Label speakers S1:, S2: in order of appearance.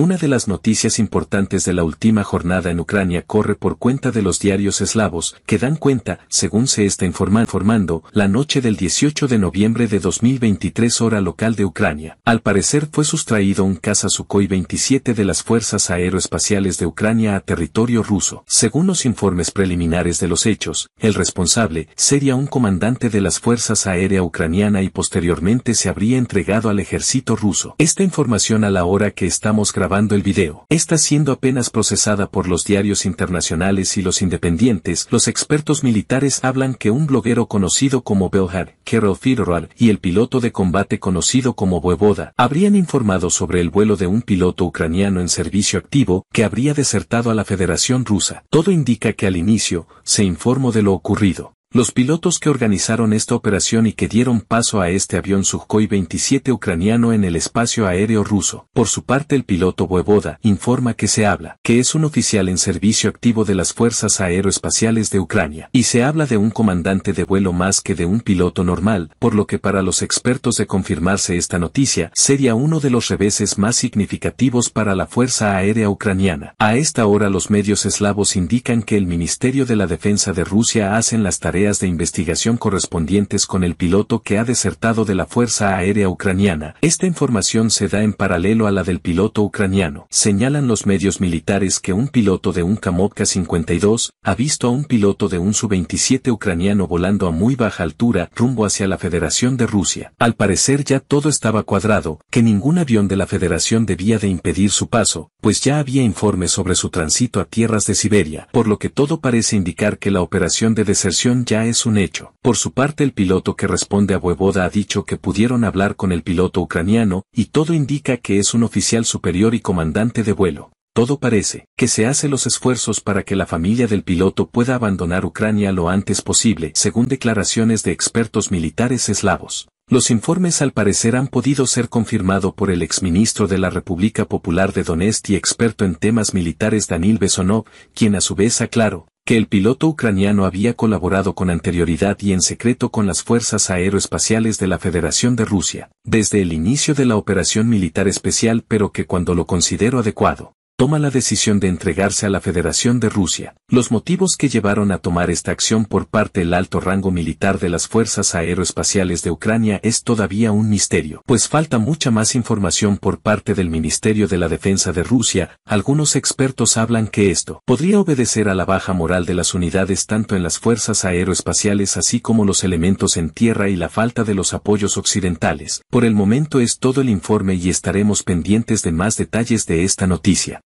S1: Una de las noticias importantes de la última jornada en Ucrania corre por cuenta de los diarios eslavos, que dan cuenta, según se está informando, la noche del 18 de noviembre de 2023 hora local de Ucrania. Al parecer fue sustraído un caza Sukhoi 27 de las Fuerzas Aeroespaciales de Ucrania a territorio ruso. Según los informes preliminares de los hechos, el responsable sería un comandante de las Fuerzas Aérea Ucraniana y posteriormente se habría entregado al ejército ruso. Esta información a la hora que estamos grabando el video, está siendo apenas procesada por los diarios internacionales y los independientes. Los expertos militares hablan que un bloguero conocido como Belhar, Kerol y el piloto de combate conocido como Voevoda habrían informado sobre el vuelo de un piloto ucraniano en servicio activo que habría desertado a la Federación Rusa. Todo indica que al inicio se informó de lo ocurrido. Los pilotos que organizaron esta operación y que dieron paso a este avión Sukhoi 27 ucraniano en el espacio aéreo ruso. Por su parte el piloto Voevoda informa que se habla, que es un oficial en servicio activo de las Fuerzas Aeroespaciales de Ucrania, y se habla de un comandante de vuelo más que de un piloto normal, por lo que para los expertos de confirmarse esta noticia, sería uno de los reveses más significativos para la Fuerza Aérea Ucraniana. A esta hora los medios eslavos indican que el Ministerio de la Defensa de Rusia hacen las tareas de investigación correspondientes con el piloto que ha desertado de la Fuerza Aérea Ucraniana. Esta información se da en paralelo a la del piloto ucraniano. Señalan los medios militares que un piloto de un Kamotka 52 ha visto a un piloto de un Su-27 ucraniano volando a muy baja altura rumbo hacia la Federación de Rusia. Al parecer ya todo estaba cuadrado, que ningún avión de la Federación debía de impedir su paso, pues ya había informes sobre su tránsito a tierras de Siberia, por lo que todo parece indicar que la operación de deserción ya es un hecho. Por su parte el piloto que responde a Voevoda ha dicho que pudieron hablar con el piloto ucraniano, y todo indica que es un oficial superior y comandante de vuelo. Todo parece que se hace los esfuerzos para que la familia del piloto pueda abandonar Ucrania lo antes posible, según declaraciones de expertos militares eslavos. Los informes al parecer han podido ser confirmado por el exministro de la República Popular de Donetsk y experto en temas militares Danil Besonov, quien a su vez aclaró, que el piloto ucraniano había colaborado con anterioridad y en secreto con las fuerzas aeroespaciales de la Federación de Rusia, desde el inicio de la operación militar especial pero que cuando lo considero adecuado, toma la decisión de entregarse a la Federación de Rusia. Los motivos que llevaron a tomar esta acción por parte del alto rango militar de las Fuerzas Aeroespaciales de Ucrania es todavía un misterio, pues falta mucha más información por parte del Ministerio de la Defensa de Rusia. Algunos expertos hablan que esto podría obedecer a la baja moral de las unidades tanto en las Fuerzas Aeroespaciales así como los elementos en tierra y la falta de los apoyos occidentales. Por el momento es todo el informe y estaremos pendientes de más detalles de esta noticia.